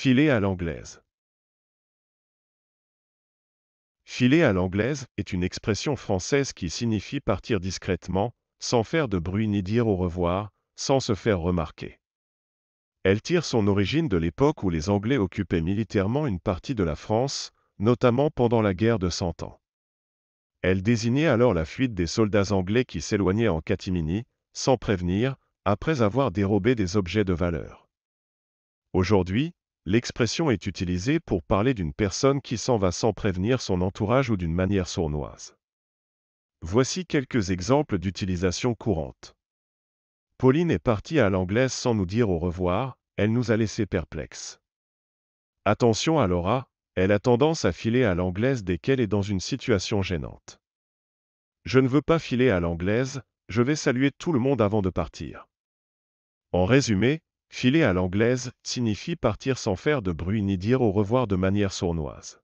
Filet à l'anglaise. Filer à l'anglaise est une expression française qui signifie partir discrètement, sans faire de bruit ni dire au revoir, sans se faire remarquer. Elle tire son origine de l'époque où les Anglais occupaient militairement une partie de la France, notamment pendant la guerre de Cent Ans. Elle désignait alors la fuite des soldats anglais qui s'éloignaient en catimini, sans prévenir, après avoir dérobé des objets de valeur. Aujourd'hui, L'expression est utilisée pour parler d'une personne qui s'en va sans prévenir son entourage ou d'une manière sournoise. Voici quelques exemples d'utilisation courante. Pauline est partie à l'anglaise sans nous dire au revoir, elle nous a laissé perplexes. Attention à Laura, elle a tendance à filer à l'anglaise dès qu'elle est dans une situation gênante. Je ne veux pas filer à l'anglaise, je vais saluer tout le monde avant de partir. En résumé, Filer à l'anglaise signifie partir sans faire de bruit ni dire au revoir de manière sournoise.